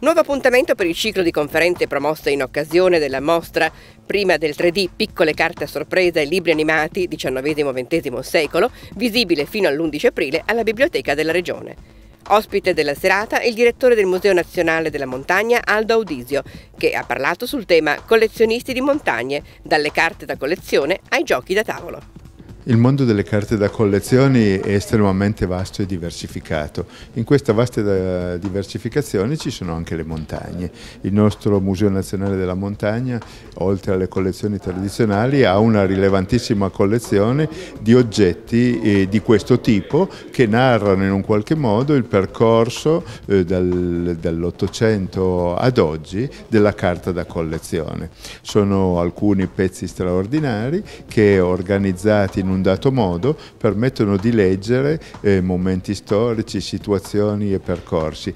Nuovo appuntamento per il ciclo di conferenze promosse in occasione della mostra prima del 3D Piccole carte a sorpresa e libri animati XIX-XX secolo, visibile fino all'11 aprile alla Biblioteca della Regione. Ospite della serata il direttore del Museo Nazionale della Montagna Aldo Audisio, che ha parlato sul tema Collezionisti di montagne, dalle carte da collezione ai giochi da tavolo. Il mondo delle carte da collezioni è estremamente vasto e diversificato. In questa vasta eh, diversificazione ci sono anche le montagne. Il nostro Museo Nazionale della Montagna, oltre alle collezioni tradizionali, ha una rilevantissima collezione di oggetti eh, di questo tipo che narrano in un qualche modo il percorso eh, dall'Ottocento ad oggi della carta da collezione. Sono alcuni pezzi straordinari che organizzati in un un dato modo permettono di leggere eh, momenti storici, situazioni e percorsi.